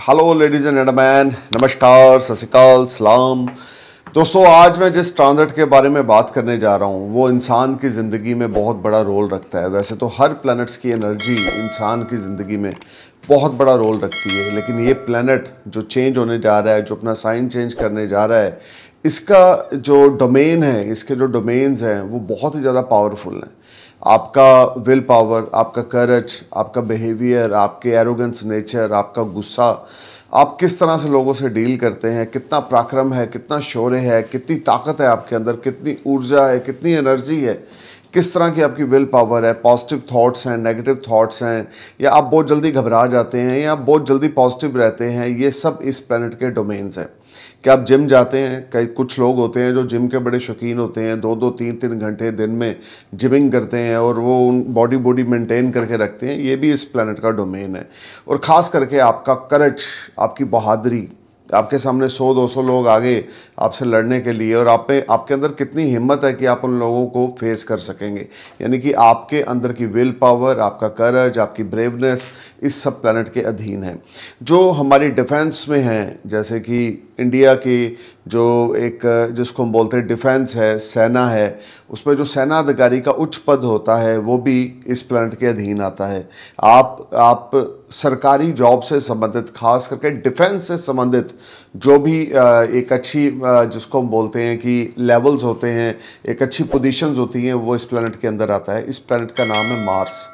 Hello ladies and gentleman नमस्कार सतिकाल सलाम दोस्तों आज मैं जिस ट्रांजिट के बारे में बात करने जा रहा हूँ वो इंसान की ज़िंदगी में बहुत बड़ा रोल रखता है वैसे तो हर प्लैनेट्स की एनर्जी इंसान की ज़िंदगी में बहुत बड़ा रोल रखती है लेकिन ये प्लैनेट जो चेंज होने जा रहा है जो अपना साइन चेंज करने जा रहा है इसका जो डोमेन है इसके जो डोमेन्स हैं वो बहुत ही ज़्यादा पावरफुल हैं आपका विल पावर आपका करज आपका बिहेवियर आपके एरोगेंस नेचर आपका गुस्सा आप किस तरह से लोगों से डील करते हैं कितना पराक्रम है कितना शौर्य है कितनी ताकत है आपके अंदर कितनी ऊर्जा है कितनी एनर्जी है किस तरह की आपकी विल पावर है पॉजिटिव थॉट्स हैं नेगेटिव थॉट्स हैं या आप बहुत जल्दी घबरा जाते हैं या आप बहुत जल्दी पॉजिटिव रहते हैं ये सब इस प्लानट के डोमेन्स हैं कि आप जिम जाते हैं कई कुछ लोग होते हैं जो जिम के बड़े शौकीन होते हैं दो दो तीन तीन घंटे दिन में जिमिंग करते हैं और वो उन बॉडी बॉडी मेंटेन करके रखते हैं ये भी इस प्लानट का डोमेन है और ख़ास करके आपका करज आपकी बहादरी आपके सामने 100-200 लोग आगे आपसे लड़ने के लिए और आप पे आपके अंदर कितनी हिम्मत है कि आप उन लोगों को फेस कर सकेंगे यानी कि आपके अंदर की विल पावर आपका करज आपकी ब्रेवनेस इस सब प्लानट के अधीन है जो हमारी डिफेंस में हैं जैसे कि इंडिया की जो एक जिसको हम बोलते हैं डिफेंस है सेना है उसमें जो सेना अधिकारी का उच्च पद होता है वो भी इस प्लानट के अधीन आता है आप आप सरकारी जॉब से संबंधित खास करके डिफेंस से संबंधित जो भी एक अच्छी जिसको हम बोलते हैं कि लेवल्स होते हैं एक अच्छी पोजीशंस होती हैं वो इस प्लानट के अंदर आता है इस प्लानट का नाम है मार्स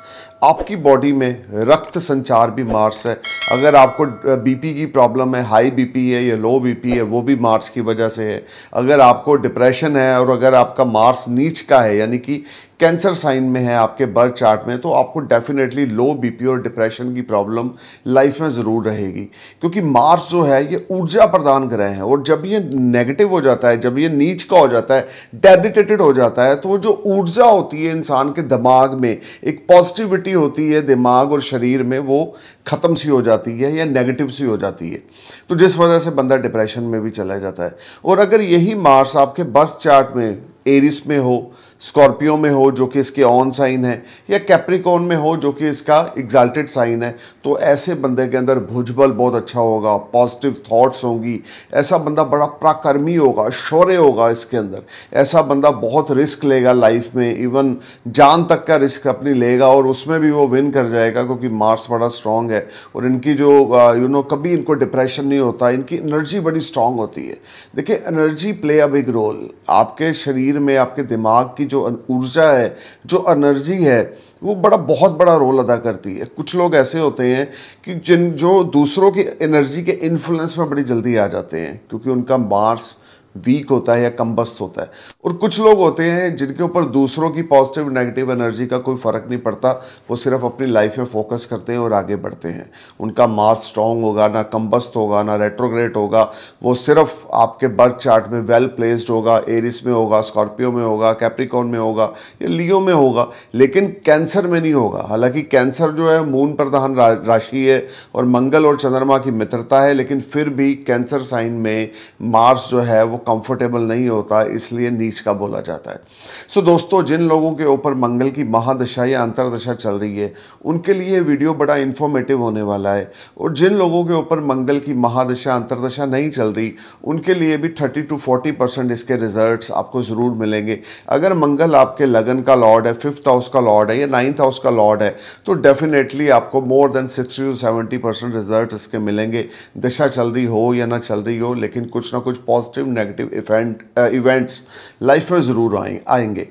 आपकी बॉडी में रक्त संचार भी मार्स है अगर आपको बीपी की प्रॉब्लम है हाई बीपी है या लो बीपी है वो भी मार्स की वजह से है अगर आपको डिप्रेशन है और अगर आपका मार्स नीच का है यानी कि कैंसर साइन में है आपके बर्थ चार्ट में तो आपको डेफिनेटली लो बीपी और डिप्रेशन की प्रॉब्लम लाइफ में ज़रूर रहेगी क्योंकि मार्स जो है ये ऊर्जा प्रदान ग्रह है और जब ये नेगेटिव हो जाता है जब ये नीच का हो जाता है डेबिटेटेड हो जाता है तो वो जो ऊर्जा होती है इंसान के दिमाग में एक पॉजिटिविटी होती है दिमाग और शरीर में वो ख़त्म सी हो जाती है या नेगेटिव सी हो जाती है तो जिस वजह से बंदा डिप्रेशन में भी चला जाता है और अगर यही मार्स आपके बर्थ चार्ट में एरिस में हो स्कॉर्पियो में हो जो कि इसके ऑन साइन है या कैप्रिकॉन में हो जो कि इसका एग्जाल्टेड साइन है तो ऐसे बंदे के अंदर भुजबल बहुत अच्छा होगा पॉजिटिव थॉट्स होंगी ऐसा बंदा बड़ा प्राकर्मी होगा शौर्य होगा इसके अंदर ऐसा बंदा बहुत रिस्क लेगा लाइफ में इवन जान तक का रिस्क अपनी लेगा और उसमें भी वो विन कर जाएगा क्योंकि मार्स बड़ा स्ट्रांग है और इनकी जो यू नो कभी इनको डिप्रेशन नहीं होता इनकी एनर्जी बड़ी स्ट्रांग होती है देखिए energy play a big role आपके शरीर में आपके दिमाग की जो ऊर्जा है जो एनर्जी है वो बड़ा बहुत बड़ा रोल अदा करती है कुछ लोग ऐसे होते हैं कि जिन जो दूसरों की एनर्जी के इन्फ्लुएंस में बड़ी जल्दी आ जाते हैं क्योंकि उनका मार्स वीक होता है या कम्बस्त होता है और कुछ लोग होते हैं जिनके ऊपर दूसरों की पॉजिटिव नेगेटिव एनर्जी का कोई फ़र्क नहीं पड़ता वो सिर्फ अपनी लाइफ में फोकस करते हैं और आगे बढ़ते हैं उनका मार्स स्ट्रांग होगा ना कम्बस्त होगा ना रेट्रोग्रेट होगा वो सिर्फ आपके बर्थ चार्ट में वेल प्लेस्ड होगा एरिस में होगा स्कॉर्पियो में होगा कैप्रिकॉन में होगा या लियो में होगा लेकिन कैंसर में नहीं होगा हालांकि कैंसर जो है मून प्रधान राशि है और मंगल और चंद्रमा की मित्रता है लेकिन फिर भी कैंसर साइन में मार्स जो है वो कंफर्टेबल नहीं होता इसलिए नीच का बोला जाता है सो so, दोस्तों जिन लोगों के ऊपर मंगल की महादशा या अंतरदशा चल रही है उनके लिए वीडियो बड़ा इन्फॉर्मेटिव होने वाला है और जिन लोगों के ऊपर मंगल की महादशा अंतरदशा नहीं चल रही उनके लिए भी थर्टी टू फोर्टी परसेंट इसके रिजल्ट आपको ज़रूर मिलेंगे अगर मंगल आपके लगन का लॉर्ड है फिफ्थ हाउस का लॉर्ड है या नाइन्थ हाउस का लॉर्ड है तो डेफिनेटली आपको more than sixty to seventy percent result इसके मिलेंगे दशा चल रही हो या ना चल रही हो लेकिन कुछ ना कुछ positive negative negative event events life में ज़रूर आएंगे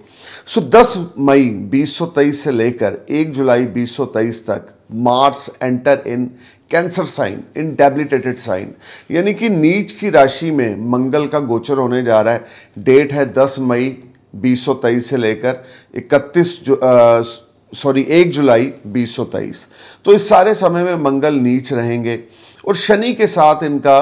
सो so, 10 मई 2023 से लेकर 1 जुलाई 2023 तक Mars enter in Cancer sign in debilitated sign यानी कि नीच की राशि में मंगल का गोचर होने जा रहा है डेट है 10 मई 2023 से लेकर 31 जो सॉरी 1 जुलाई 2023 तो इस सारे समय में मंगल नीच रहेंगे और शनि के साथ इनका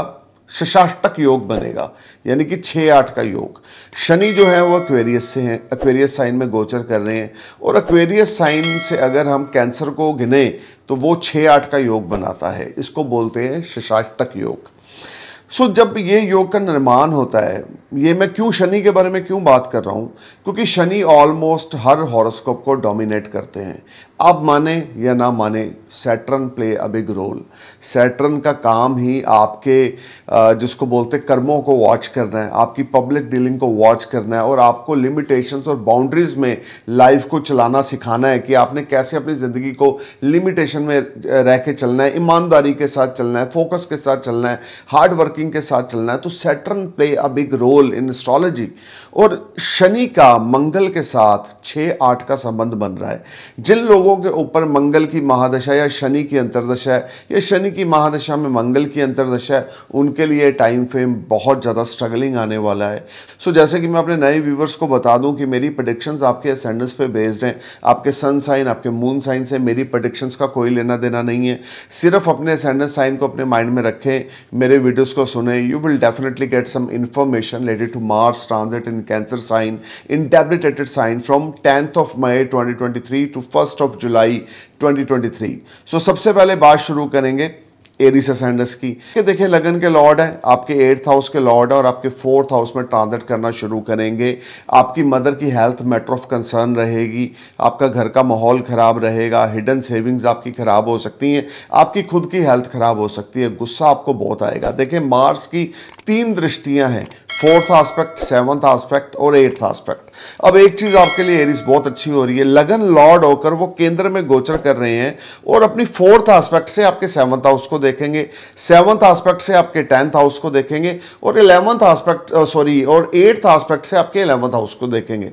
शशाष्टक योग बनेगा यानी कि छः आठ का योग शनि जो है वो अक्वेरियस से हैं अक्वेरियस साइन में गोचर कर रहे हैं और अक्वेरियस साइन से अगर हम कैंसर को गिने तो वो छः आठ का योग बनाता है इसको बोलते हैं शशाष्टक योग सो so, जब ये योग का निर्माण होता है ये मैं क्यों शनि के बारे में क्यों बात कर रहा हूँ क्योंकि शनि ऑलमोस्ट हर हॉरोस्कोप को डोमिनेट करते हैं आप माने या ना माने Saturn play a big role Saturn का काम ही आपके जिसको बोलते कर्मों को वॉच करना है आपकी पब्लिक डीलिंग को वॉच करना है और आपको लिमिटेशंस और बाउंड्रीज में लाइफ को चलाना सिखाना है कि आपने कैसे अपनी ज़िंदगी को लिमिटेशन में रह के चलना है ईमानदारी के साथ चलना है फोकस के साथ चलना है हार्ड वर्किंग के साथ चलना है तो Saturn play a big role in astrology और शनि का मंगल के साथ छः आठ का संबंध बन रहा है जिन लोगों लोगों के ऊपर मंगल की महादशा या शनि की अंतर्दशा है या शनि की महादशा में मंगल की अंतर्दशा है उनके लिए टाइम फ्रेम बहुत ज़्यादा स्ट्रगलिंग आने वाला है सो so, जैसे कि मैं अपने नए व्यूवर्स को बता दूं कि मेरी प्रडिक्शंस आपके असेंडेंस पे बेस्ड हैं आपके सन साइन आपके मून साइन से मेरी प्रडिक्शंस का कोई लेना देना नहीं है सिर्फ अपने असेंडेंस साइन को अपने माइंड में रखें मेरे वीडियोज़ को सुने you will definitely get some information related to Mars transit in Cancer sign in debilitated sign from tenth of May twenty twenty three to first of July 2023 so so, सबसे पहले बात शुरू करेंगे एरिस असेंडस की कि देखिए लगन के लॉर्ड है आपके एट्थ हाउस के लॉर्ड है और आपके फोर्थ हाउस में ट्रांजिट करना शुरू करेंगे आपकी मदर की हेल्थ मैटर ऑफ कंसर्न रहेगी आपका घर का माहौल ख़राब रहेगा हिडन सेविंग्स आपकी ख़राब हो सकती हैं आपकी खुद की हेल्थ ख़राब हो सकती है गुस्सा आपको बहुत आएगा देखिए मार्स की तीन दृष्टियाँ हैं फोर्थ आस्पेक्ट सेवन्थ आस्पेक्ट और एट्थ आस्पेक्ट अब एक चीज़ आपके लिए एरिस बहुत अच्छी हो रही है लगन लॉर्ड होकर वो केंद्र में गोचर कर रहे हैं और अपनी फोर्थ आस्पेक्ट से आपके सेवन्थ हाउस को देख देखेंगे सेवन्थ आस्पेक्ट से आपके टेंथ हाउस को देखेंगे और इलेवंथ आस्पेक्ट सॉरी और एट्थ आस्पेक्ट से आपके इलेवंथ हाउस को देखेंगे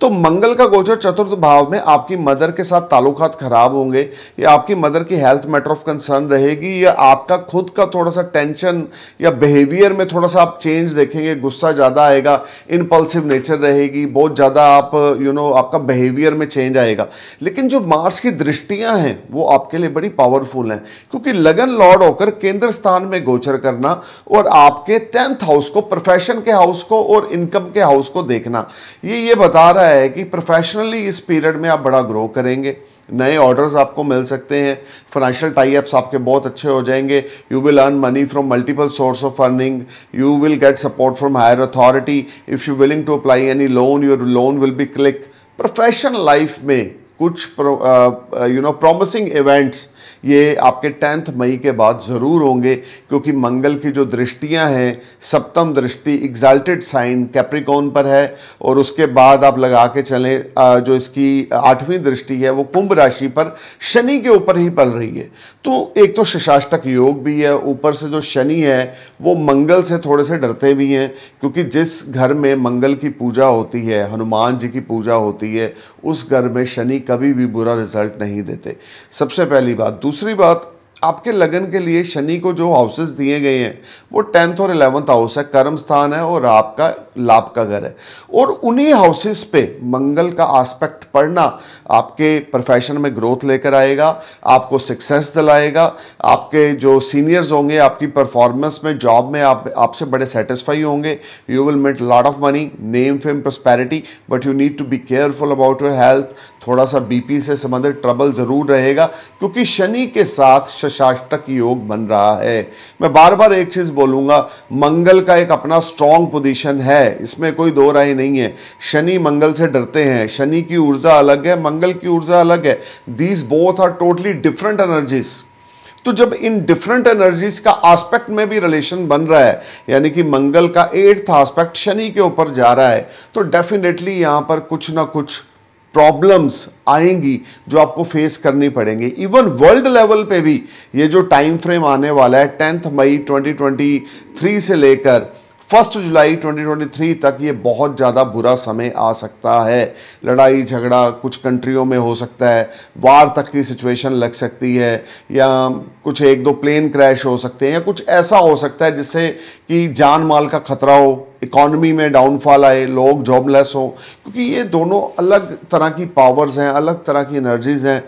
तो मंगल का गोचर चतुर्थ भाव में आपकी मदर के साथ ताल्लुकात खराब होंगे या आपकी मदर की हेल्थ मैटर ऑफ कंसर्न रहेगी या आपका खुद का थोड़ा सा टेंशन या बिहेवियर में थोड़ा सा आप चेंज देखेंगे गुस्सा ज़्यादा आएगा इम्पल्सिव नेचर रहेगी बहुत ज़्यादा आप यू you नो know, आपका बिहेवियर में चेंज आएगा लेकिन जो मार्स की दृष्टियाँ हैं वो आपके लिए बड़ी पावरफुल हैं क्योंकि लगन फ्रॉड होकर केंद्र स्थान में गोचर करना और आपके टेंथ हाउस को प्रोफेशन के हाउस को और इनकम के हाउस को देखना ये ये बता रहा है कि प्रोफेशनली इस पीरियड में आप बड़ा ग्रो करेंगे नए ऑर्डर्स आपको मिल सकते हैं फाइनेंशियल टाइप्स आपके बहुत अच्छे हो जाएंगे you will earn money from multiple source of earning you will get support from higher authority if you willing to apply any loan your loan will be click professional life में कुछ you know promising events ये आपके tenth मई के बाद ज़रूर होंगे क्योंकि मंगल की जो दृष्टियां हैं सप्तम दृष्टि एग्जाल्टेड साइन कैप्रिकॉन पर है और उसके बाद आप लगा के चलें जो इसकी आठवीं दृष्टि है वो कुंभ राशि पर शनि के ऊपर ही पल रही है तो एक तो शशाष्टक योग भी है ऊपर से जो शनि है वो मंगल से थोड़े से डरते भी हैं क्योंकि जिस घर में मंगल की पूजा होती है हनुमान जी की पूजा होती है उस घर में शनि कभी भी बुरा रिजल्ट नहीं देते सबसे पहली बात दूसरी बात आपके लगन के लिए शनि को जो हाउसेस दिए गए हैं वो टेंथ और इलेवंथ हाउस है कर्म स्थान है और आपका लाभ का घर है और उन्हीं हाउसेस पे मंगल का आस्पेक्ट पढ़ना आपके प्रोफेशन में ग्रोथ लेकर आएगा आपको सक्सेस दिलाएगा आपके जो सीनियर्स होंगे आपकी परफॉर्मेंस में जॉब में आप आपसे बड़े सेटिस्फाई होंगे you will met lot of money name fame prosperity but you need to be careful about your health थोड़ा सा बीपी से संबंधित ट्रबल ज़रूर रहेगा क्योंकि शनि के साथ शशाष्टक योग बन रहा है मैं बार बार एक चीज़ बोलूँगा मंगल का एक अपना स्ट्रॉन्ग पोजीशन है इसमें कोई दो राय नहीं है शनि मंगल से डरते हैं शनि की ऊर्जा अलग है मंगल की ऊर्जा अलग है these both are totally different energies तो जब इन डिफरेंट एनर्जीज का आस्पेक्ट में भी रिलेशन बन रहा है यानी कि मंगल का एट्थ आस्पेक्ट शनि के ऊपर जा रहा है तो डेफिनेटली यहाँ पर कुछ ना कुछ प्रॉब्लम्स आएंगी जो आपको फेस करनी पड़ेंगी इवन वर्ल्ड लेवल पे भी ये जो टाइम फ्रेम आने वाला है टेंथ मई 2023 से लेकर फर्स्ट जुलाई 2023 तक ये बहुत ज़्यादा बुरा समय आ सकता है लड़ाई झगड़ा कुछ कंट्रियों में हो सकता है वार तक की सिचुएशन लग सकती है या कुछ एक दो प्लेन क्रैश हो सकते हैं या कुछ ऐसा हो सकता है जिससे कि जान माल का खतरा हो इकॉनमी में डाउनफॉल आए लोग जॉबलेस हों क्योंकि ये दोनों अलग तरह की पावर्स हैं अलग तरह की एनर्जीज़ हैं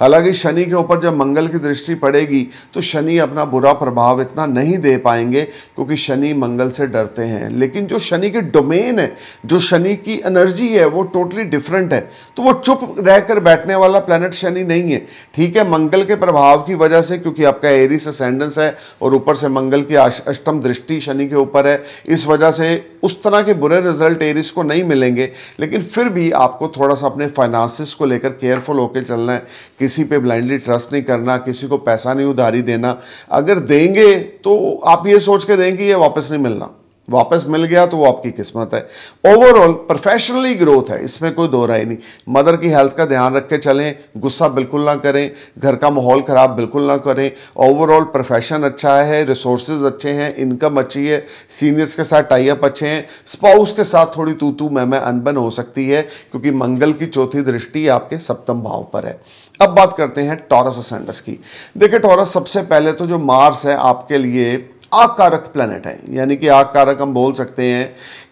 हालांकि शनि के ऊपर जब मंगल की दृष्टि पड़ेगी तो शनि अपना बुरा प्रभाव इतना नहीं दे पाएंगे क्योंकि शनि मंगल से डरते हैं लेकिन जो शनि के डोमेन है जो शनि की एनर्जी है वो टोटली डिफरेंट है तो वो चुप रह बैठने वाला प्लानट शनि नहीं है ठीक है मंगल के प्रभाव की वजह से क्योंकि आपका एरिस असेंडेंस है और ऊपर से मंगल की अष्टम दृष्टि शनि के ऊपर है इस वजह से उस तरह के बुरे रिजल्ट एरिस को नहीं मिलेंगे लेकिन फिर भी आपको थोड़ा सा अपने फाइनेंसिस को लेकर केयरफुल होकर चलना है किसी पे ब्लाइंडली ट्रस्ट नहीं करना किसी को पैसा नहीं उधारी देना अगर देंगे तो आप ये सोच के देंगे ये वापस नहीं मिलना वापस मिल गया तो वो आपकी किस्मत है ओवरऑल प्रोफेशनली ग्रोथ है इसमें कोई दो राय नहीं मदर की हेल्थ का ध्यान रख के चलें गुस्सा बिल्कुल ना करें घर का माहौल ख़राब बिल्कुल ना करें ओवरऑल प्रोफेशन अच्छा है रिसोर्सेज अच्छे हैं इनकम अच्छी है सीनियर्स के साथ टाइप अच्छे हैं स्पाउस के साथ थोड़ी तू तू मैं मैं अनबन हो सकती है क्योंकि मंगल की चौथी दृष्टि आपके सप्तम भाव पर है अब बात करते हैं टॉरस असेंडस की देखिए टॉरस सबसे पहले तो जो मार्स है आपके लिए आग कारक प्लानट है यानी कि आग कारक हम बोल सकते हैं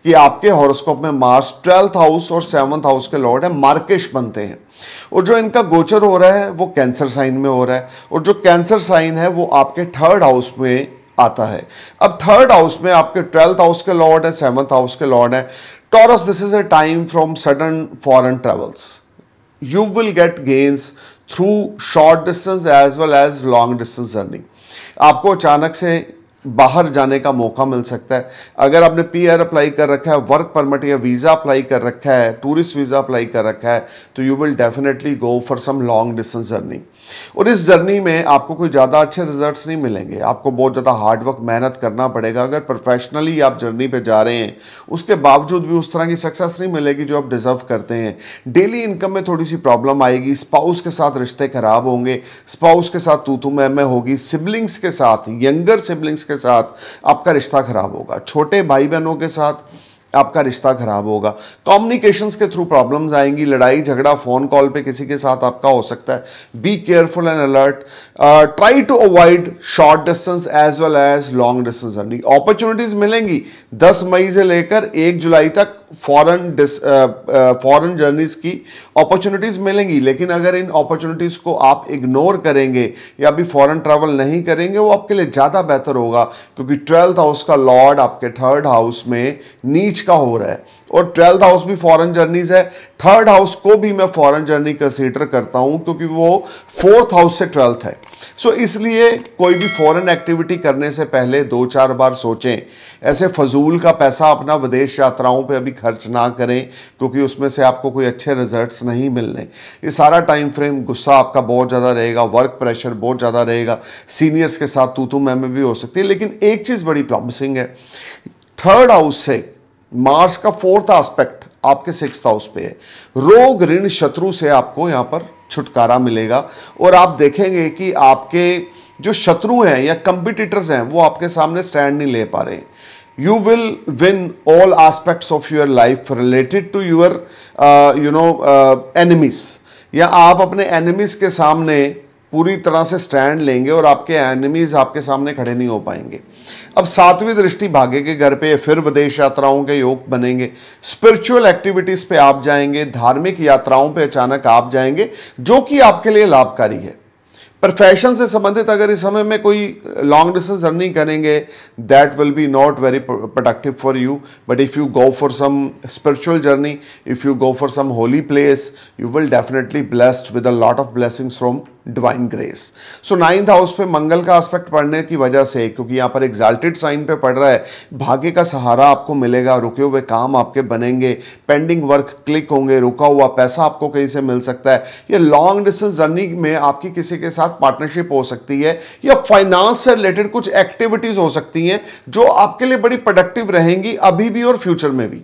कि आपके हॉरोस्कोप में मार्स ट्वेल्थ हाउस और सेवंथ हाउस के लॉर्ड है मार्केश बनते हैं और जो इनका गोचर हो रहा है वो कैंसर साइन में हो रहा है और जो कैंसर साइन है वो आपके थर्ड हाउस में आता है अब थर्ड हाउस में आपके ट्वेल्थ हाउस के लॉर्ड है सेवंथ हाउस के लॉर्ड है Taurus this is a time from sudden foreign travels you will get gains through short distance as well as long distance earning आपको अचानक से बाहर जाने का मौका मिल सकता है अगर आपने पी आर अप्लाई कर रखा है वर्क परमिट या वीज़ा अप्लाई कर रखा है टूरिस्ट वीज़ा अप्लाई कर रखा है तो you will definitely go for some long distance journey और इस जर्नी में आपको कोई ज़्यादा अच्छे रिजल्ट्स नहीं मिलेंगे आपको बहुत ज़्यादा हार्डवर्क मेहनत करना पड़ेगा अगर प्रोफेशनली आप जर्नी पे जा रहे हैं उसके बावजूद भी उस तरह की सक्सेस नहीं मिलेगी जो आप डिज़र्व करते हैं डेली इनकम में थोड़ी सी प्रॉब्लम आएगी स्पाउस के साथ रिश्ते ख़राब होंगे स्पाउस के साथ तो तू मैं होगी सिबलिंग्स के साथ यंगर सिबलिंग्स के साथ आपका रिश्ता ख़राब होगा छोटे भाई बहनों के साथ आपका रिश्ता खराब होगा कम्युनिकेशंस के थ्रू प्रॉब्लम्स आएंगी लड़ाई झगड़ा फ़ोन कॉल पे किसी के साथ आपका हो सकता है be careful and alert try to avoid short distance as well as long distance running opportunities मिलेंगी 10 मई से लेकर 1 जुलाई तक फॉरेन फॉरेन जर्नीज की अपॉर्चुनिटीज़ मिलेंगी लेकिन अगर इन अपॉर्चुनिटीज़ को आप इग्नोर करेंगे या अभी फॉरेन ट्रैवल नहीं करेंगे वो आपके लिए ज़्यादा बेहतर होगा क्योंकि ट्वेल्थ हाउस का लॉर्ड आपके थर्ड हाउस में नीच का हो रहा है और ट्वेल्थ हाउस भी फॉरेन जर्नीज है थर्ड हाउस को भी मैं फॉरेन जर्नी कंसिडर करता हूँ क्योंकि वो फोर्थ हाउस से ट्वेल्थ है सो so, इसलिए कोई भी फॉरेन एक्टिविटी करने से पहले दो चार बार सोचें ऐसे फजूल का पैसा अपना विदेश यात्राओं पे अभी खर्च ना करें क्योंकि उसमें से आपको कोई अच्छे रिजल्ट्स नहीं मिलने ये सारा टाइम फ्रेम गुस्सा आपका बहुत ज़्यादा रहेगा वर्क प्रेशर बहुत ज़्यादा रहेगा सीनियर्स के साथ तो तू मैम भी हो सकती है लेकिन एक चीज़ बड़ी प्रॉमिसिंग है थर्ड हाउस से मार्स का फोर्थ आस्पेक्ट आपके सिक्स हाउस पे है रोग ऋण शत्रु से आपको यहाँ पर छुटकारा मिलेगा और आप देखेंगे कि आपके जो शत्रु हैं या कंपिटिटर्स हैं वो आपके सामने स्टैंड नहीं ले पा रहे हैं will win all aspects of of life related to your you know enemies या आप अपने एनिमीज के सामने पूरी तरह से स्टैंड लेंगे और आपके एनिमीज आपके सामने खड़े नहीं हो पाएंगे अब सातवीं दृष्टि भाग्य के घर पे फिर विदेश यात्राओं के योग बनेंगे स्पिरिचुअल एक्टिविटीज़ पे आप जाएंगे धार्मिक यात्राओं पे अचानक आप जाएंगे जो कि आपके लिए लाभकारी है प्रोफेशन से संबंधित अगर इस समय में कोई लॉन्ग डिस्टेंस रनिंग करेंगे that will be not very productive for you but if you go for some spiritual journey if you go for some holy place you will definitely blessed with a lot of blessings from divine grace so ninth house पे मंगल का aspect पढ़ने की वजह से क्योंकि यहाँ पर एग्जाल्टेड साइन पे पढ़ रहा है भाग्य का सहारा आपको मिलेगा रुके हुए काम आपके बनेंगे पेंडिंग वर्क क्लिक होंगे रुका हुआ पैसा आपको कहीं से मिल सकता है या लॉन्ग डिस्टेंस जर्नी में आपकी किसी के साथ पार्टनरशिप हो सकती है या फाइनेंस से रिलेटेड कुछ एक्टिविटीज़ हो सकती हैं जो आपके लिए बड़ी प्रोडक्टिव रहेंगी अभी भी और फ्यूचर में भी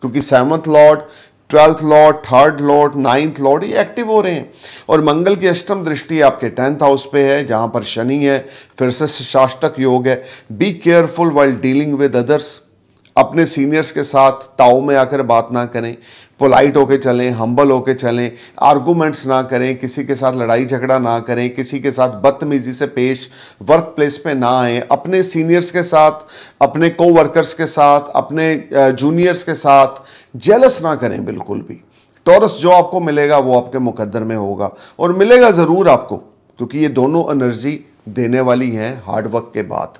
क्योंकि seventh lord twelfth lord third lord ninth lord ये एक्टिव हो रहे हैं और मंगल की अष्टम दृष्टि आपके टेंथ हाउस पे है जहां पर शनि है फिर से शाष्टक योग है be careful while dealing with others अपने सीनियर्स के साथ ताओ में आकर बात ना करें पोलाइट होके चलें हम्बल होके चलें आर्गूमेंट्स ना करें किसी के साथ लड़ाई झगड़ा ना करें किसी के साथ बदतमीज़ी से पेश वर्क प्लेस पर ना आए अपने सीनियर्स के साथ अपने कोवर्कर्स के साथ अपने जूनियर्स के साथ जेलस ना करें बिल्कुल भी टॉरस जो आपको मिलेगा वो आपके मुकद्दर में होगा और मिलेगा ज़रूर आपको क्योंकि ये दोनों एनर्जी देने वाली हैं हार्डवर्क के बाद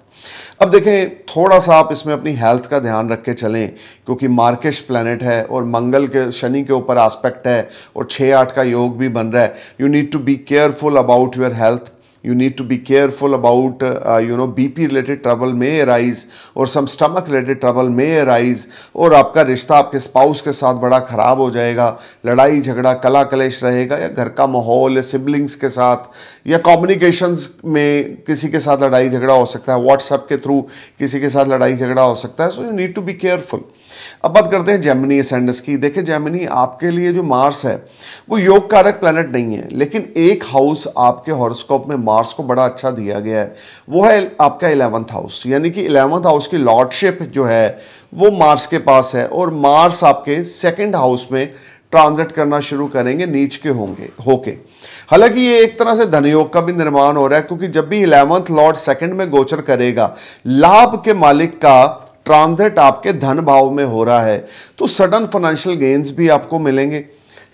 अब देखें थोड़ा सा आप इसमें अपनी हेल्थ का ध्यान रख के चलें क्योंकि मार्केश प्लैनेट है और मंगल के शनि के ऊपर आस्पेक्ट है और छः आठ का योग भी बन रहा है you need to be careful about your health you need to be careful about you know B P related trouble में अराइज़ और सम स्टमक रिलेटेड ट्रबल में arise और आपका रिश्ता आपके स्पाउस के साथ बड़ा ख़राब हो जाएगा लड़ाई झगड़ा कला कलेश रहेगा या घर का माहौल या सिबलिंग्स के साथ या कम्युनिकेशंस में किसी के साथ लड़ाई झगड़ा हो सकता है व्हाट्सएप के थ्रू किसी के साथ लड़ाई झगड़ा हो सकता है so you need to be careful अब बात करते हैं जैमिनी असेंडेंस की देखिए जैमिनी आपके लिए जो मार्स है वो योग कारक प्लानट नहीं है लेकिन एक हाउस आपके हॉरोस्कोप में मार्स को बड़ा अच्छा दिया गया है वो है आपका इलेवंथ हाउस यानी कि इलेवंथ हाउस की लॉर्डशिप जो है वो मार्स के पास है और मार्स आपके सेकेंड हाउस में ट्रांजिट करना शुरू करेंगे नीच के होंगे होके हालांकि ये एक तरह से धनयोग का भी निर्माण हो रहा है क्योंकि जब भी इलेवंथ लॉर्ड सेकंड में गोचर करेगा लाभ के मालिक का ट्रांजिट आपके धन भाव में हो रहा है तो सडन फाइनेंशियल गेन्स भी आपको मिलेंगे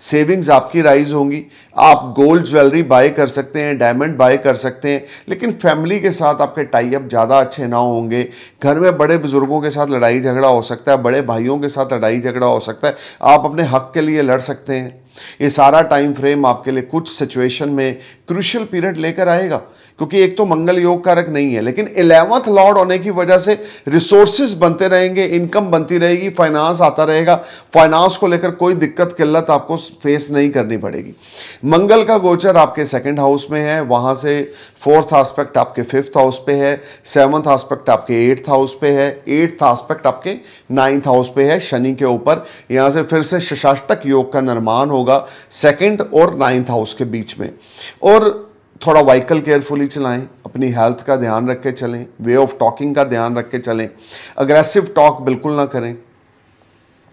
सेविंग्स आपकी राइज होंगी आप गोल्ड ज्वेलरी बाय कर सकते हैं डायमंड बाय कर सकते हैं लेकिन फैमिली के साथ आपके टाई अप ज़्यादा अच्छे ना होंगे घर में बड़े बुजुर्गों के साथ लड़ाई झगड़ा हो सकता है बड़े भाइयों के साथ लड़ाई झगड़ा हो सकता है आप अपने हक के लिए लड़ सकते हैं ये सारा टाइम फ्रेम आपके लिए कुछ सिचुएशन में क्रुशियल पीरियड लेकर आएगा क्योंकि एक तो मंगल योग कारक नहीं है लेकिन इलेवंथ लॉर्ड होने की वजह से रिसोर्सेज बनते रहेंगे इनकम बनती रहेगी फाइनेंस आता रहेगा फाइनेंस को लेकर कोई दिक्कत किल्लत आपको फेस नहीं करनी पड़ेगी मंगल का गोचर आपके सेकंड हाउस में है वहाँ से फोर्थ आस्पेक्ट आपके फिफ्थ हाउस पे है सेवन्थ आस्पेक्ट आपके एट्थ हाउस पे है एट्थ आस्पेक्ट आपके नाइन्थ हाउस पे है शनि के ऊपर यहाँ से फिर से शशाष्टक योग का निर्माण होगा सेकेंड और नाइन्थ हाउस के बीच में और थोड़ा व्हीकल केयरफुली चलाएं अपनी हेल्थ का ध्यान रख के चलें वे ऑफ टॉकिंग का ध्यान रख के चलें अग्रेसिव टॉक बिल्कुल ना करें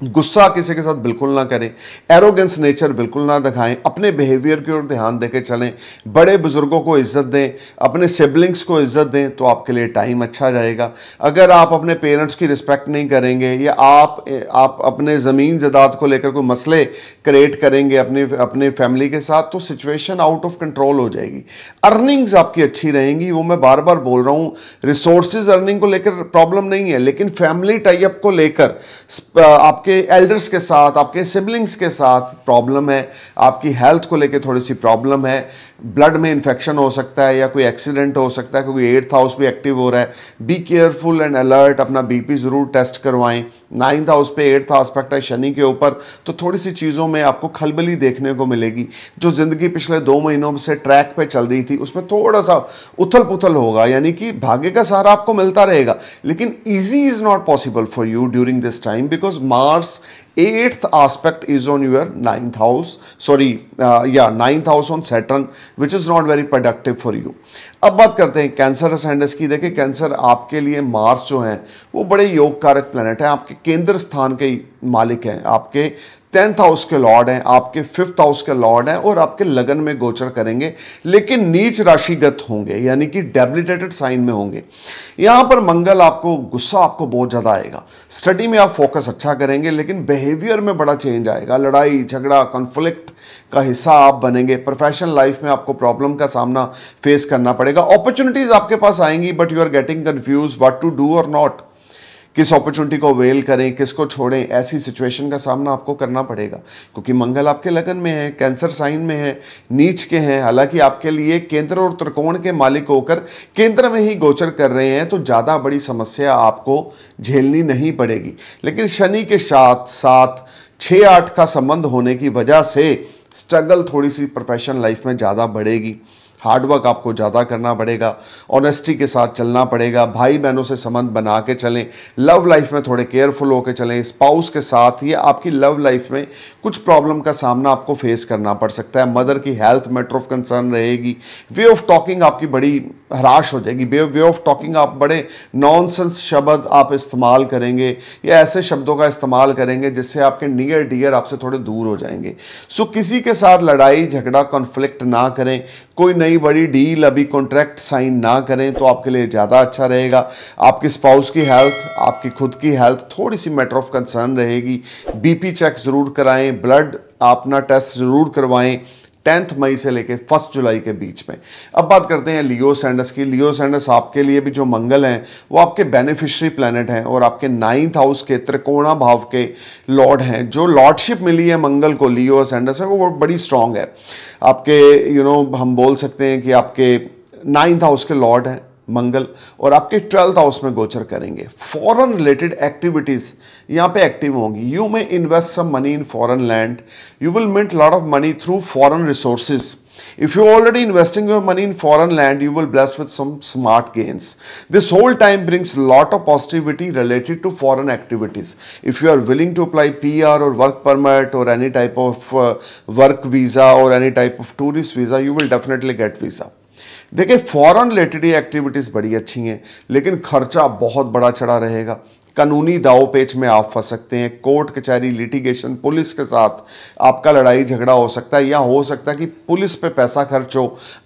गुस्सा किसी के साथ बिल्कुल ना करें एरोगेंस नेचर बिल्कुल ना दिखाएं अपने बिहेवियर की ओर ध्यान दे के चलें बड़े बुज़ुर्गों को इज़्ज़त दें अपने सिबलिंग्स को इज़्ज़त दें तो आपके लिए टाइम अच्छा जाएगा अगर आप अपने पेरेंट्स की रिस्पेक्ट नहीं करेंगे या आप आप अपने ज़मीन जदाद को लेकर कोई मसले क्रिएट करेंगे अपने अपने फैमिली के साथ तो सिचुएशन आउट ऑफ कंट्रोल हो जाएगी अर्निंग्स आपकी अच्छी रहेंगी वो मैं बार बार बोल रहा हूँ रिसोर्स अर्निंग को लेकर प्रॉब्लम नहीं है लेकिन फैमिली टाइप को लेकर आपके आपके एल्डर्स के साथ आपके सिबलिंग्स के साथ प्रॉब्लम है आपकी हेल्थ को लेकर थोड़ी सी प्रॉब्लम है ब्लड में इन्फेक्शन हो सकता है या कोई एक्सीडेंट हो सकता है क्योंकि एट्थ हाउस भी एक्टिव हो रहा है बी केयरफुल एंड अलर्ट अपना बीपी ज़रूर टेस्ट करवाएं नाइन्थ हाउस पे एट्थ आस्पेक्ट है शनि के ऊपर तो थोड़ी सी चीज़ों में आपको खलबली देखने को मिलेगी जो ज़िंदगी पिछले दो महीनों से ट्रैक पे चल रही थी उसमें थोड़ा सा उथल पुथल होगा यानी कि भाग्य का सहारा आपको मिलता रहेगा लेकिन easy is not possible for you during this time because Mars Mars. Eighth aspect is on your ninth house. Sorry, uh, yeah, ninth house on Saturn, which is not very productive for you. अब बात करते हैं cancer असेंडस की देखिए cancer आपके लिए Mars जो है वो बड़े योग कारक प्लानट है आपके केंद्र स्थान के मालिक हैं आपके टेंथ हाउस के लॉर्ड हैं आपके फिफ्थ हाउस के लॉर्ड हैं और आपके लगन में गोचर करेंगे लेकिन नीच राशिगत होंगे यानी कि डेबिलिटेटेड साइन में होंगे यहाँ पर मंगल आपको गुस्सा आपको बहुत ज़्यादा आएगा स्टडी में आप फोकस अच्छा करेंगे लेकिन बिहेवियर में बड़ा चेंज आएगा लड़ाई झगड़ा कॉन्फ्लिक्ट का हिस्सा आप बनेंगे प्रोफेशनल लाइफ में आपको प्रॉब्लम का सामना फेस करना पड़ेगा अपॉर्चुनिटीज़ आपके पास आएंगी but you are getting confuse what to do और नॉट किस अपॉर्चुनिटी को वेल करें किसको छोड़ें ऐसी सिचुएशन का सामना आपको करना पड़ेगा क्योंकि मंगल आपके लगन में है कैंसर साइन में है नीच के हैं हालांकि आपके लिए केंद्र और त्रिकोण के मालिक होकर केंद्र में ही गोचर कर रहे हैं तो ज़्यादा बड़ी समस्या आपको झेलनी नहीं पड़ेगी लेकिन शनि के साथ साथ छः आठ का संबंध होने की वजह से स्ट्रगल थोड़ी सी प्रोफेशनल लाइफ में ज़्यादा बढ़ेगी हार्डवर्क आपको ज़्यादा करना पड़ेगा ऑनेस्टी के साथ चलना पड़ेगा भाई बहनों से संबंध बना के चलें लव लाइफ में थोड़े केयरफुल होकर चलें स्पाउस के साथ ये आपकी लव लाइफ में कुछ प्रॉब्लम का सामना आपको फेस करना पड़ सकता है मदर की हेल्थ मैटर ऑफ कंसर्न रहेगी वे ऑफ टॉकिंग आपकी बड़ी हराश हो जाएगी वे ऑफ टॉकिंग आप बड़े नॉनसेंस शब्द आप इस्तेमाल करेंगे या ऐसे शब्दों का इस्तेमाल करेंगे जिससे आपके नियर डियर आपसे थोड़े दूर हो जाएंगे सो किसी के साथ लड़ाई झगड़ा कॉन्फ्लिक्ट ना करें कोई नई बड़ी डील अभी कॉन्ट्रैक्ट साइन ना करें तो आपके लिए ज़्यादा अच्छा रहेगा आपके स्पाउस की हेल्थ आपकी खुद की हेल्थ थोड़ी सी मैटर ऑफ कंसर्न रहेगी बीपी चेक ज़रूर कराएं ब्लड अपना टेस्ट ज़रूर करवाएं टेंथ मई से लेके फर्स्ट जुलाई के बीच में अब बात करते हैं लियो सैंडस की लियो सैंडस आपके लिए भी जो मंगल हैं वो आपके बेनिफिशरी प्लानट हैं और आपके नाइन्थ हाउस के त्रिकोणा भाव के लॉर्ड हैं जो लॉर्डशिप मिली है मंगल को लियो सैंडस है वो बड़ी स्ट्रांग है आपके यू you नो know, हम बोल सकते हैं कि आपके नाइन्थ हाउस के लॉर्ड हैं मंगल और आपके ट्वेल्थ हाउस में गोचर करेंगे फॉरेन रिलेटेड एक्टिविटीज यहाँ पे एक्टिव होंगी you may invest some money in foreign land you will meant lot of money through foreign resources if you already investing your money in foreign land you will blessed with some smart gains this whole time brings lot of positivity related to foreign activities if you are willing to apply P R और work permit और any type of work visa और any type of tourist visa you will definitely get visa देखिए foreign related ये activities बड़ी अच्छी हैं लेकिन खर्चा बहुत बड़ा चढ़ा रहेगा कानूनी दाव पेच में आप फंस सकते हैं कोर्ट कचहरी लिटिगेशन पुलिस के साथ आपका लड़ाई झगड़ा हो सकता है या हो सकता है कि पुलिस पे पैसा खर्च हो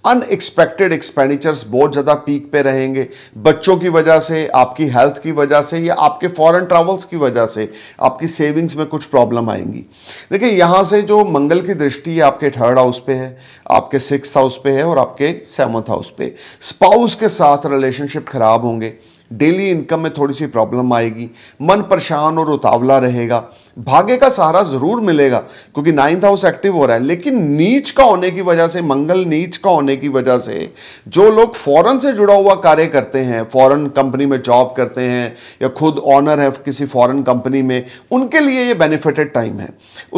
अनएक्सपेक्टेड एक्सपेंडिचर्स बहुत ज़्यादा पीक पे रहेंगे बच्चों की वजह से आपकी हेल्थ की वजह से या आपके फॉरेन ट्रैवल्स की वजह से आपकी सेविंग्स में कुछ प्रॉब्लम आएंगी देखिए यहाँ से जो मंगल की दृष्टि है आपके थर्ड हाउस पे है आपके सिक्स हाउस पे है और आपके सेवन्थ हाउस पे स्पाउस के साथ रिलेशनशिप खराब होंगे डेली इनकम में थोड़ी सी प्रॉब्लम आएगी मन परेशान और उतावला रहेगा भाग्य का सहारा जरूर मिलेगा क्योंकि नाइन्थ हाउस एक्टिव हो रहा है लेकिन नीच का होने की वजह से मंगल नीच का होने की वजह से जो लोग फॉरेन से जुड़ा हुआ कार्य करते हैं फॉरेन कंपनी में जॉब करते हैं या खुद ऑनर है किसी फॉरेन कंपनी में उनके लिए ये बेनिफिटेड टाइम है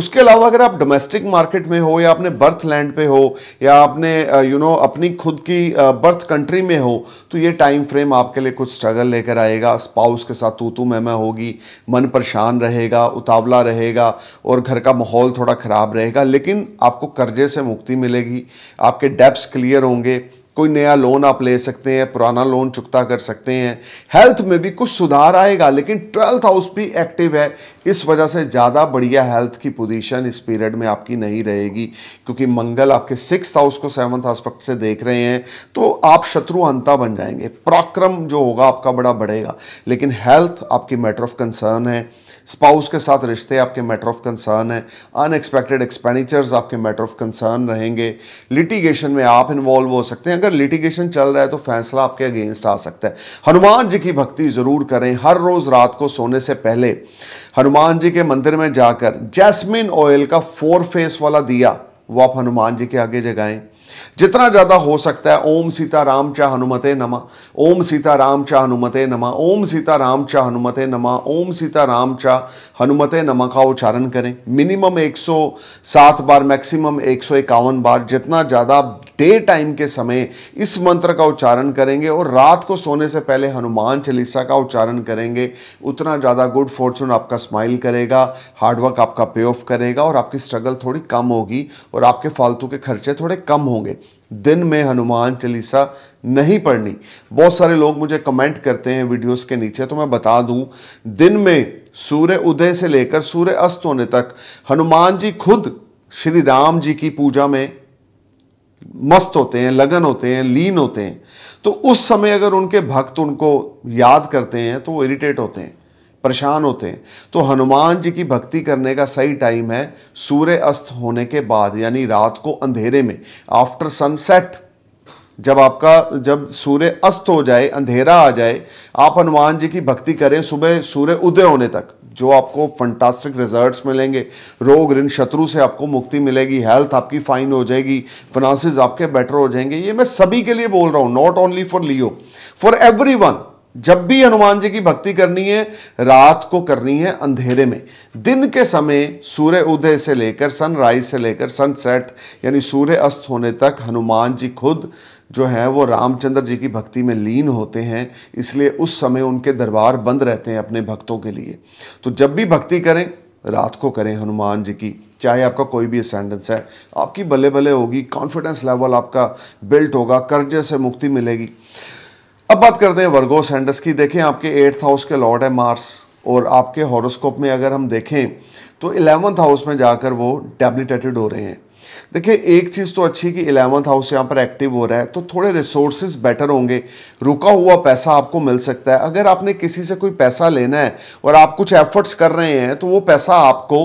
उसके अलावा अगर आप डोमेस्टिक मार्केट में हो या अपने बर्थ लैंड पे हो या आपने यू uh, नो अपनी खुद की बर्थ uh, कंट्री में हो तो ये टाइम फ्रेम आपके लिए कुछ स्ट्रगल लेकर आएगा स्पाउस के साथ तो तू मैं होगी मन परेशान रहेगा उतावल मुकाबला रहेगा और घर का माहौल थोड़ा ख़राब रहेगा लेकिन आपको कर्जे से मुक्ति मिलेगी आपके डेप्स क्लियर होंगे कोई नया लोन आप ले सकते हैं पुराना लोन चुकता कर सकते हैं हेल्थ में भी कुछ सुधार आएगा लेकिन ट्वेल्थ हाउस भी एक्टिव है इस वजह से ज़्यादा बढ़िया हेल्थ की पोजीशन इस पीरियड में आपकी नहीं रहेगी क्योंकि मंगल आपके सिक्स हाउस को सेवन्थ आस्पेक्ट से देख रहे हैं तो आप शत्रुअंता बन जाएंगे पराक्रम जो होगा आपका बड़ा बढ़ेगा लेकिन हेल्थ आपकी मैटर ऑफ कंसर्न है स्पाउस के साथ रिश्ते आपके मैटर ऑफ कंसर्न है अनएक्सपेक्टेड एक्सपेंडिचर्स आपके मैटर ऑफ कंसर्न रहेंगे लिटिगेशन में आप इन्वॉल्व हो सकते हैं अगर लिटिगेशन चल रहा है तो फैसला आपके अगेंस्ट आ सकता है हनुमान जी की भक्ति ज़रूर करें हर रोज़ रात को सोने से पहले हनुमान जी के मंदिर में जाकर जैस्मिन ऑयल का फोर फेस वाला दिया वो आप हनुमान जी के आगे जगाएं जितना ज़्यादा हो सकता है ओम राम चा हनुमते नमा ओम राम चा हनुमते नमा ओम राम चा हनुमते नमा ओम राम चा हनुमते नमा का उच्चारण करें मिनिमम 107 बार मैक्सिमम एक बार जितना ज़्यादा डे टाइम के समय इस मंत्र का उच्चारण करेंगे और रात को सोने से पहले हनुमान चालीसा का उच्चारण करेंगे उतना ज़्यादा गुड फॉर्चून आपका स्माइल करेगा हार्डवर्क आपका पे ऑफ करेगा और आपकी स्ट्रगल थोड़ी कम होगी और आपके फालतू के खर्चे थोड़े कम होंगे दिन में हनुमान चालीसा नहीं पढ़नी बहुत सारे लोग मुझे कमेंट करते हैं वीडियोस के नीचे तो मैं बता दूं दिन में सूर्य उदय से लेकर सूर्य अस्त होने तक हनुमान जी खुद श्री राम जी की पूजा में मस्त होते हैं लगन होते हैं लीन होते हैं तो उस समय अगर उनके भक्त उनको याद करते हैं तो वो इरिटेट होते हैं परेशान होते हैं तो हनुमान जी की भक्ति करने का सही टाइम है सूर्य अस्त होने के बाद यानी रात को अंधेरे में आफ्टर सनसेट जब आपका जब सूर्य अस्त हो जाए अंधेरा आ जाए आप हनुमान जी की भक्ति करें सुबह सूर्य उदय होने तक जो आपको फंटास्टिक रिजल्ट्स मिलेंगे रोग ऋण शत्रु से आपको मुक्ति मिलेगी हेल्थ आपकी फाइन हो जाएगी फाइनेंसिस आपके बेटर हो जाएंगे ये मैं सभी के लिए बोल रहा हूँ not only for Leo for every जब भी हनुमान जी की भक्ति करनी है रात को करनी है अंधेरे में दिन के समय सूर्य उदय से लेकर सनराइज से लेकर सनसेट यानी सूर्य अस्त होने तक हनुमान जी खुद जो है वो रामचंद्र जी की भक्ति में लीन होते हैं इसलिए उस समय उनके दरबार बंद रहते हैं अपने भक्तों के लिए तो जब भी भक्ति करें रात को करें हनुमान जी की चाहे आपका कोई भी असेंडेंस है आपकी बल्ले बल्ले होगी कॉन्फिडेंस लेवल आपका बिल्ट होगा कर्जे से मुक्ति मिलेगी अब बात करते हैं वर्गो सेंडस की देखें आपके एट्थ हाउस के लॉर्ड है मार्स और आपके हॉरोस्कोप में अगर हम देखें तो इलेवंथ हाउस में जाकर वो डेबिलिटेटेड हो रहे हैं देखिए एक चीज़ तो अच्छी कि इलेवंथ हाउस यहाँ पर एक्टिव हो रहा है तो थोड़े रिसोर्सेज बेटर होंगे रुका हुआ पैसा आपको मिल सकता है अगर आपने किसी से कोई पैसा लेना है और आप कुछ एफर्ट्स कर रहे हैं तो वो पैसा आपको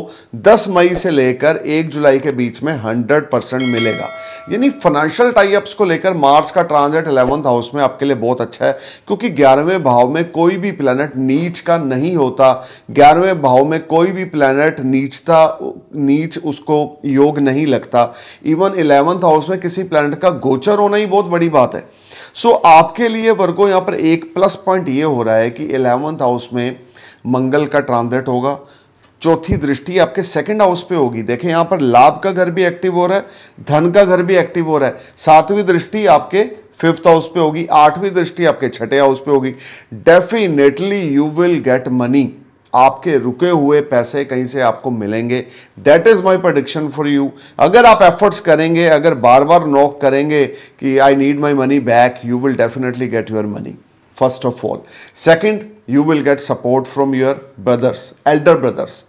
10 मई से लेकर 1 जुलाई के बीच में 100 परसेंट मिलेगा यानी फाइनेंशियल टाइप्स को लेकर मार्स का ट्रांजिट इलेवंथ हाउस में आपके लिए बहुत अच्छा है क्योंकि ग्यारहवें भाव में कोई भी प्लानट नीच का नहीं होता ग्यारहवें भाव में कोई भी प्लानट नीचता नीच उसको योग नहीं लगता था इवन इलेवंथ हाउस में किसी प्लैनेट का गोचर होना ही बहुत बड़ी बात है सो so, आपके लिए वर्गो यहाँ पर एक प्लस पॉइंट ये हो रहा है कि इलेवंथ हाउस में मंगल का ट्रांजिट होगा चौथी दृष्टि आपके सेकंड हाउस पे होगी देखें यहाँ पर लाभ का घर भी एक्टिव हो रहा है धन का घर भी एक्टिव हो रहा है सातवीं दृष्टि आपके फिफ्थ हाउस पे होगी आठवीं दृष्टि आपके छठे हाउस पे होगी definitely you will get money आपके रुके हुए पैसे कहीं से आपको मिलेंगे that is my prediction for you अगर आप एफर्ट्स करेंगे अगर बार बार नॉक करेंगे कि I need my money back you will definitely get your money first of all second you will get support from your brothers elder brothers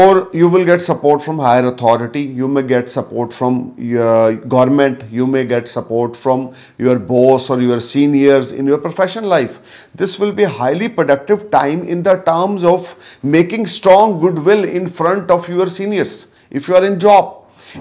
or you will get support from higher authority you may get support from your government you may get support from your boss or your seniors in your professional life this will be highly productive time in the terms of making strong goodwill in front of your seniors if you are in job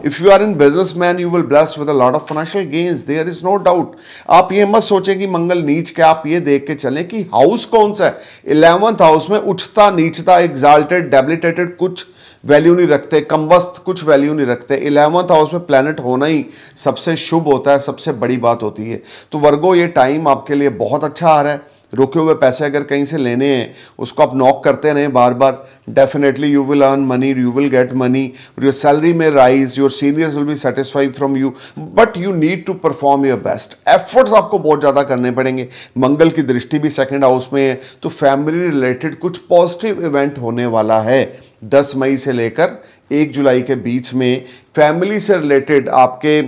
if you are in man you will blessed with lot of financial gains there is no doubt आप ये मत सोचें कि मंगल नीच के आप ये देख के चलें कि हाउस कौन सा है इलेवंथ हाउस में उठता नीचता एग्जाल्टेड डेबिलिटेटेड कुछ वैल्यू नहीं रखते कमबस्त कुछ वैल्यू नहीं रखते इलेवंथ हाउस में प्लैनेट होना ही सबसे शुभ होता है सबसे बड़ी बात होती है तो वर्गो ये टाइम आपके लिए बहुत अच्छा आ रहा है रुके हुए पैसे अगर कहीं से लेने हैं उसको आप नॉक करते रहें बार बार definitely you will earn money you will get money your salary में raise your seniors will be satisfied from you but you need to perform your best efforts आपको बहुत ज़्यादा करने पड़ेंगे मंगल की दृष्टि भी सेकेंड हाउस में है तो फैमिली रिलेटेड कुछ पॉजिटिव इवेंट होने वाला है 10 मई से लेकर 1 जुलाई के बीच में फैमिली से रिलेटेड आपके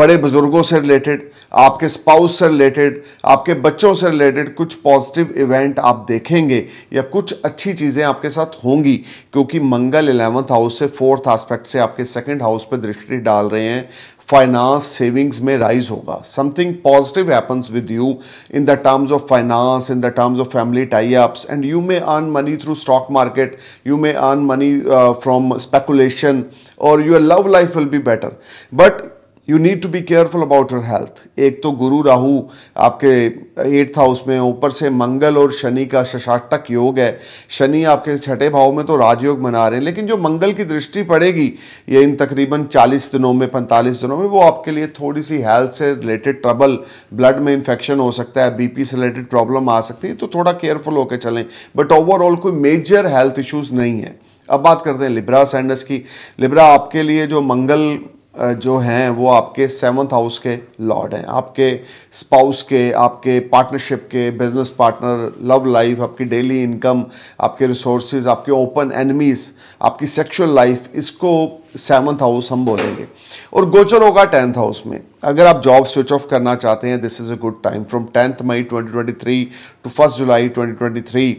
बड़े बुजुर्गों से रिलेटेड आपके स्पाउस से रिलेटेड आपके बच्चों से रिलेटेड कुछ पॉजिटिव इवेंट आप देखेंगे या कुछ अच्छी चीज़ें आपके साथ होंगी क्योंकि मंगल इलेवंथ हाउस से फोर्थ आस्पेक्ट से आपके सेकंड हाउस पर दृष्टि डाल रहे हैं फाइनेंस सेविंग्स में राइज होगा something positive happens with you in the terms of finance in the terms of family tie ups and you may earn money through stock market you may earn money from speculation और your love life will be better but you need to be careful about your health एक तो गुरु राहु आपके eighth house में ऊपर से मंगल और शनि का शशाटक योग है शनि आपके छठे भाव में तो राजयोग मना रहे हैं लेकिन जो मंगल की दृष्टि पड़ेगी ये इन तकरीबन 40 दिनों में 45 दिनों में वो आपके लिए थोड़ी सी हेल्थ से रिलेटेड ट्रबल ब्लड में इन्फेक्शन हो सकता है बीपी से रिलेटेड प्रॉब्लम आ सकती है तो थोड़ा केयरफुल होकर चलें बट ओवरऑल कोई मेजर हेल्थ इश्यूज़ नहीं है अब बात करते हैं लिब्रा सैंडस की लिब्रा आपके लिए जो मंगल जो हैं वो आपके सेवन्थ हाउस के लॉर्ड हैं आपके स्पाउस के आपके पार्टनरशिप के बिजनेस पार्टनर लव लाइफ आपकी डेली इनकम आपके रिसोर्सेज आपके ओपन एनमीज़ आपकी सेक्सुअल लाइफ इसको सेवन्थ हाउस हम बोलेंगे और गोचर होगा टेंथ हाउस में अगर आप जॉब स्विच ऑफ करना चाहते हैं this is a good time from tenth May 2023 to first July 2023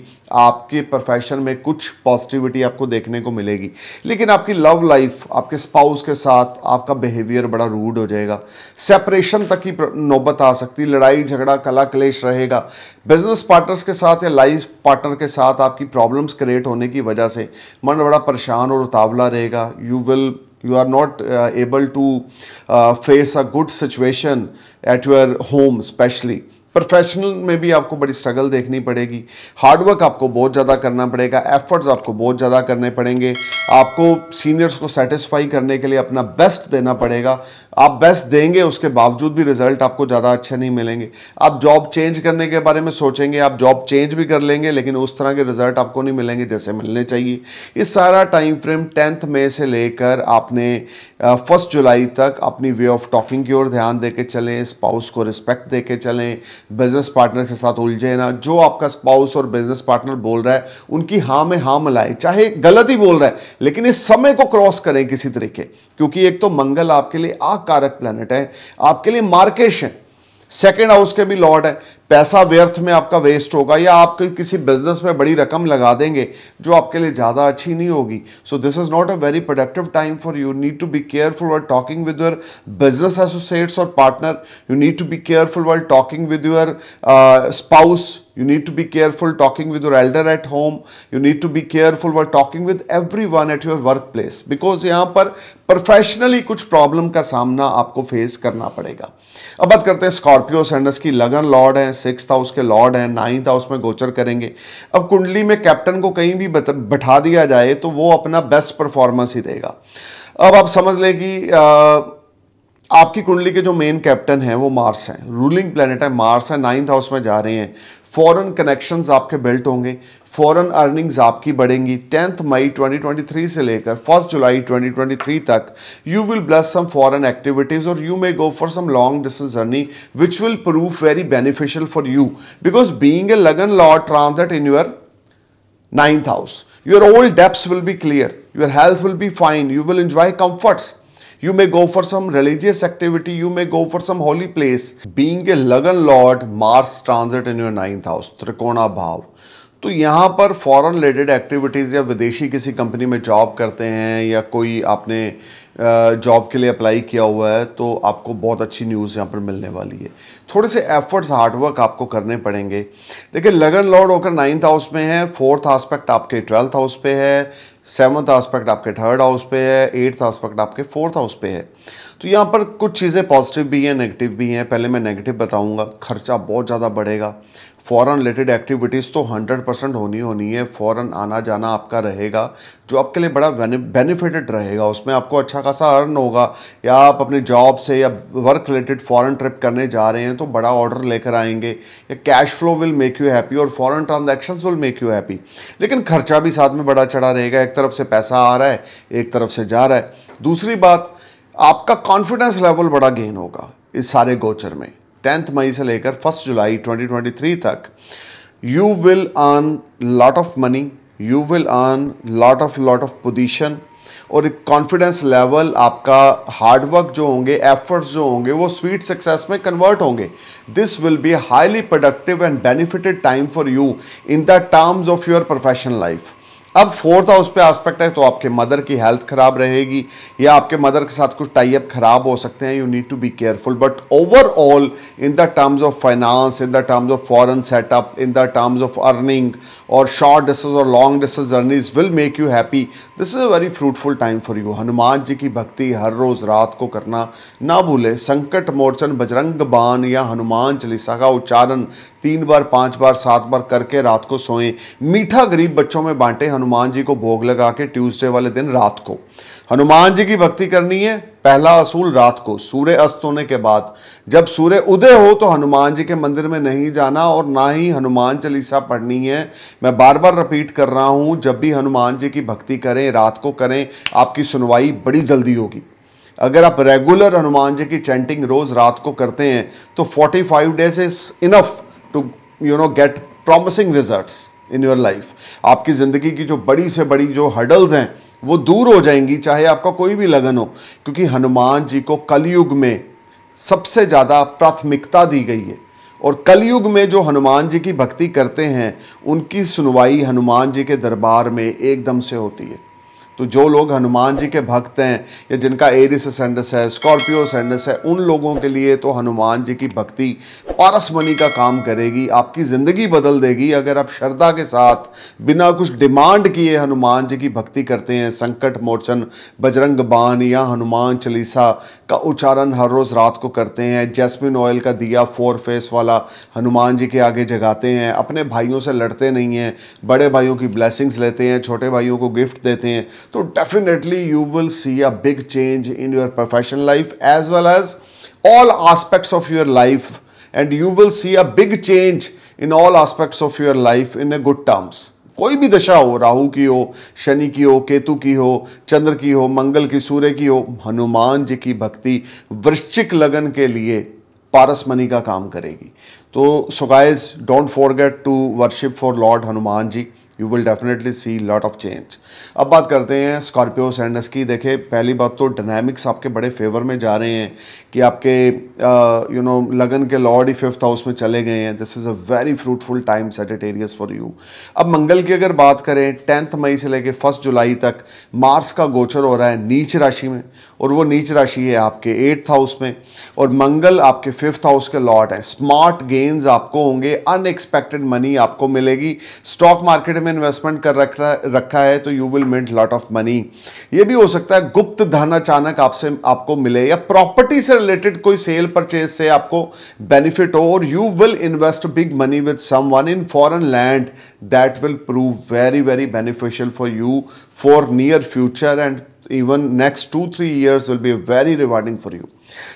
आपके प्रोफेशन में कुछ पॉजिटिविटी आपको देखने को मिलेगी लेकिन आपकी लव लाइफ आपके स्पाउस के साथ आपका बिहेवियर बड़ा रूड हो जाएगा सेपरेशन तक की नौबत आ सकती है लड़ाई झगड़ा कला क्लेश रहेगा बिजनेस पार्टनर्स के साथ या लाइफ पार्टनर के साथ आपकी प्रॉब्लम्स क्रिएट होने की वजह से मन बड़ा परेशान और उतावला रहेगा you will you are not uh, able to uh, face a good situation at your home especially professional में भी आपको बड़ी स्ट्रगल देखनी पड़ेगी हार्डवर्क आपको बहुत ज़्यादा करना पड़ेगा एफर्ट्स आपको बहुत ज़्यादा करने पड़ेंगे आपको सीनियर्स को सेटिस्फाई करने के लिए अपना बेस्ट देना पड़ेगा आप बेस्ट देंगे उसके बावजूद भी रिजल्ट आपको ज़्यादा अच्छे नहीं मिलेंगे आप जॉब चेंज करने के बारे में सोचेंगे आप जॉब चेंज भी कर लेंगे लेकिन उस तरह के रिजल्ट आपको नहीं मिलेंगे जैसे मिलने चाहिए इस सारा टाइम फ्रेम टेंथ मई से लेकर आपने फर्स्ट जुलाई तक अपनी वे ऑफ टॉकिंग की ओर ध्यान दे के चलें स्पाउस को रिस्पेक्ट दे के चलें बिजनेस पार्टनर के साथ उलझे ना जो आपका स्पाउस और बिजनेस पार्टनर बोल रहा है उनकी हाँ में हाँ मिलाए चाहे गलत ही बोल रहा है लेकिन इस समय को क्रॉस करें किसी तरीके क्योंकि एक तो मंगल आपके लिए आग कारक प्लैनेट है आपके लिए मार्केश है सेकेंड हाउस के भी लॉर्ड है पैसा व्यर्थ में आपका वेस्ट होगा या आप किसी बिजनेस में बड़ी रकम लगा देंगे जो आपके लिए ज़्यादा अच्छी नहीं होगी so this is not a very productive time for you need to be careful while talking with your business associates और partner you need to be careful while talking with your spouse you need to be careful talking with your elder at home you need to be careful while talking with everyone at your work place because यहाँ पर professionally कुछ problem का सामना आपको face करना पड़ेगा अब बात करते हैं स्कॉर्पियो सेंडस की लगन लॉर्ड हैं सिक्स हाउस के लॉर्ड हैं नाइन्थ हाउस में गोचर करेंगे अब कुंडली में कैप्टन को कहीं भी बैठा दिया जाए तो वो अपना बेस्ट परफॉर्मेंस ही देगा अब आप समझ लें कि आपकी कुंडली के जो मेन कैप्टन हैं वो मार्स हैं रूलिंग प्लेनेट है मार्स है नाइन्थ हाउस में जा रहे हैं फॉरेन कनेक्शंस आपके बिल्ट होंगे फॉरेन अर्निंग्स आपकी बढ़ेंगी टेंथ मई 2023 से लेकर फर्स्ट जुलाई 2023 तक you will bless some foreign activities और you may go for some long distance journey which will prove very beneficial for you because being a लगन lord transit in your ninth house your old debts will be clear your health will be fine you will enjoy comforts You may go for some religious activity. You may go for some holy place. Being a Lagan Lord, Mars transit in your ninth house, Trikona Bhav. तो यहाँ पर foreign related activities या विदेशी किसी company में job करते हैं या कोई आपने जॉब के लिए अप्लाई किया हुआ है तो आपको बहुत अच्छी न्यूज़ यहाँ पर मिलने वाली है थोड़े से एफर्ट्स हार्डवर्क आपको करने पड़ेंगे देखिए लगन लॉर्ड होकर नाइन्थ हाउस में है फोर्थ आस्पेक्ट आपके ट्वेल्थ हाउस पे है सेवन्थ आस्पेक्ट आपके थर्ड हाउस पे है एट्थ आस्पेक्ट आपके फोर्थ हाउस पे है तो यहाँ पर कुछ चीज़ें पॉजिटिव भी हैं नेगेटिव भी हैं पहले मैं नेगेटिव बताऊँगा खर्चा बहुत ज़्यादा बढ़ेगा फॉरेन रिलेटेड एक्टिविटीज़ तो 100 परसेंट होनी होनी है फॉरेन आना जाना आपका रहेगा जो आपके लिए बड़ा बेनिफिटेड रहेगा उसमें आपको अच्छा खासा अर्न होगा या आप अपने जॉब से या वर्क रिलेटेड फॉरेन ट्रिप करने जा रहे हैं तो बड़ा ऑर्डर लेकर आएंगे या cash flow will make you happy और foreign transaction will make you happy लेकिन खर्चा भी साथ में बड़ा चढ़ा रहेगा एक तरफ से पैसा आ रहा है एक तरफ से जा रहा है दूसरी बात आपका कॉन्फिडेंस लेवल बड़ा गेन होगा इस सारे गोचर में टेंथ मई से लेकर फर्स्ट जुलाई 2023 तक you will earn lot of money you will earn lot of lot of position और एक कॉन्फिडेंस लेवल आपका हार्डवर्क जो होंगे एफर्ट्स जो होंगे वो स्वीट सक्सेस में कन्वर्ट होंगे this will be highly productive and benefited time for you in the terms of your professional life अब फोर्थ हाउस पे आस्पेक्ट है तो आपके मदर की हेल्थ खराब रहेगी या आपके मदर के साथ कुछ टाइप खराब हो सकते हैं you need to be careful but overall in the terms of finance in the terms of foreign setup in the terms of earning और शॉर्ट डिस्टेंस और long distance journeys will make you happy this is a very fruitful time for you Hanuman ji की भक्ति हर रोज़ रात को करना ना भूले संकट मोर्चन बजरंग बान या हनुमान चालीसा का उच्चारण तीन बार पाँच बार सात बार करके रात को सोएं मीठा गरीब बच्चों में बांटे हनुमान जी को भोग लगा के ट्यूसडे वाले दिन रात को हनुमान जी की भक्ति करनी है पहला असूल रात को सूर्य अस्त होने के बाद जब सूर्य उदय हो तो हनुमान जी के मंदिर में नहीं जाना और ना ही हनुमान चालीसा पढ़नी है मैं बार बार रिपीट कर रहा हूँ जब भी हनुमान जी की भक्ति करें रात को करें आपकी सुनवाई बड़ी जल्दी होगी अगर आप रेगुलर हनुमान जी की चैंटिंग रोज़ रात को करते हैं तो 45 days is enough to you know get promising results in your life आपकी ज़िंदगी की जो बड़ी से बड़ी जो हर्डल्स हैं वो दूर हो जाएंगी चाहे आपका कोई भी लगन हो क्योंकि हनुमान जी को कलयुग में सबसे ज़्यादा प्राथमिकता दी गई है और कलयुग में जो हनुमान जी की भक्ति करते हैं उनकी सुनवाई हनुमान जी के दरबार में एकदम से होती है तो जो लोग हनुमान जी के भक्त हैं या जिनका एरिस सेंडस है स्कॉर्पियो सेंडस है उन लोगों के लिए तो हनुमान जी की भक्ति पारस मनी का काम करेगी आपकी ज़िंदगी बदल देगी अगर आप श्रद्धा के साथ बिना कुछ डिमांड किए हनुमान जी की भक्ति करते हैं संकट मोचन बजरंग बाण या हनुमान चालीसा का उच्चारण हर रोज़ रात को करते हैं जैसमिन ऑयल का दिया फोर फेस वाला हनुमान जी के आगे जगाते हैं अपने भाइयों से लड़ते नहीं हैं बड़े भाइयों की ब्लैसिंग्स लेते हैं छोटे भाइयों को गिफ्ट देते हैं तो definitely you will see a big change in your professional life as well as all aspects of your life and you will see a big change in all aspects of your life in a good terms कोई भी दशा हो राहु की हो शनि की हो केतु की हो चंद्र की हो मंगल की सूर्य की हो हनुमान जी की भक्ति वृश्चिक लगन के लिए पारस मणि का काम करेगी तो so guys don't forget to worship for lord Hanuman ji you will definitely see lot of change अब बात करते हैं स्कॉर्पियो सैंडस की देखिए पहली बात तो डायनामिक्स आपके बड़े फेवर में जा रहे हैं कि आपके यू नो लगन के लॉर्ड ही फिफ्थ हाउस में चले गए हैं this is a very fruitful time Sagittarius for you अब मंगल की अगर बात करें टेंथ मई से लेकर फर्स्ट जुलाई तक मार्स का गोचर हो रहा है नीच राशि में और वो नीच राशि है आपके एट्थ हाउस में और मंगल आपके फिफ्थ हाउस के लॉट हैं स्मार्ट गेन्स आपको होंगे अनएक्सपेक्टेड मनी आपको मिलेगी स्टॉक मार्केट में इन्वेस्टमेंट कर रखा रखा है तो you will mint lot of money ये भी हो सकता है गुप्त धन अचानक आपसे आपको मिले या प्रॉपर्टी से रिलेटेड कोई सेल परचेज से आपको बेनिफिट हो और you will invest big money with someone in foreign land that will prove very very beneficial for you for near future and even next two, three years will be very rewarding for you.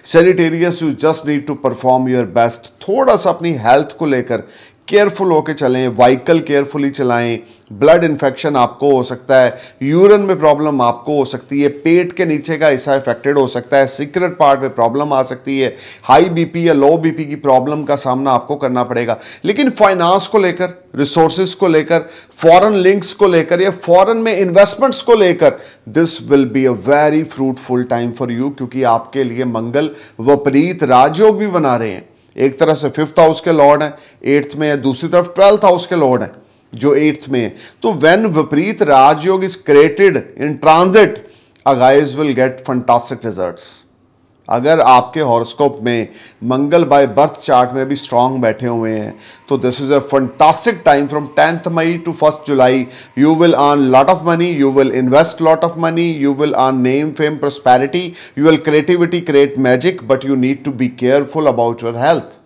Sagittarius, you just need to perform your best. Thoda sa apni health ko lekar, careful होकर चलें vehicle carefully चलाएं blood infection आपको हो सकता है urine में problem आपको हो सकती है पेट के नीचे का हिस्सा इफेक्टेड हो सकता है सीक्रेट पार्ट में प्रॉब्लम आ सकती है हाई बीपी या लो बीपी की प्रॉब्लम का सामना आपको करना पड़ेगा लेकिन फाइनेंस को लेकर रिसोर्सेज को लेकर फॉरेन लिंक्स को लेकर या फॉरेन में इन्वेस्टमेंट्स को लेकर this will be a very fruitful time for you क्योंकि आपके लिए मंगल वपरीत राजयोग भी बना रहे हैं एक तरह से फिफ्थ हाउस के लॉर्ड हैं एट्थ में है दूसरी तरफ ट्वेल्थ हाउस के लॉर्ड हैं जो एट्थ में है तो व्हेन विपरीत राजयोग is created in transit uh guys will get fantastic results अगर आपके हॉरोस्कोप में मंगल बाय बर्थ चार्ट में भी स्ट्रांग बैठे हुए हैं तो this is a fantastic time from tenth May to first July you will earn lot of money you will invest lot of money you will earn name fame prosperity you will creativity create magic but you need to be careful about your health